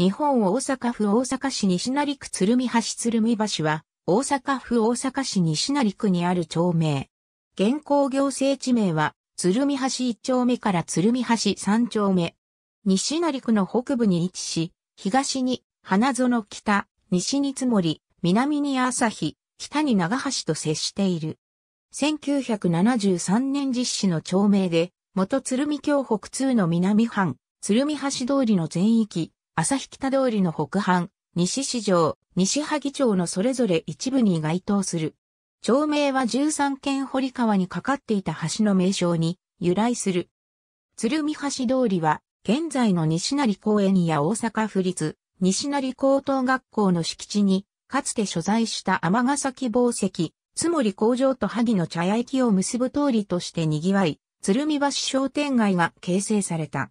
日本大阪府大阪市西成区鶴見橋鶴見橋は、大阪府大阪市西成区にある町名。現行行政地名は、鶴見橋1丁目から鶴見橋3丁目。西成区の北部に位置し、東に花園北、西にも森、南に朝日、北に長橋と接している。1973年実施の町名で、元鶴見京北通の南半、鶴見橋通りの全域、旭北通りの北半、西市場、西萩町のそれぞれ一部に該当する。町名は13県堀川にかかっていた橋の名称に由来する。鶴見橋通りは、現在の西成公園や大阪府立、西成高等学校の敷地に、かつて所在した天ヶ崎宝石、つもり工場と萩の茶屋駅を結ぶ通りとして賑わい、鶴見橋商店街が形成された。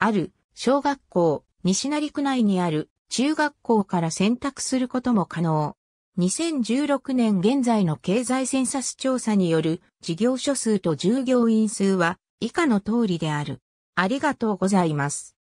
ある小学校、西成区内にある中学校から選択することも可能。2016年現在の経済センサス調査による事業所数と従業員数は以下の通りである。ありがとうございます。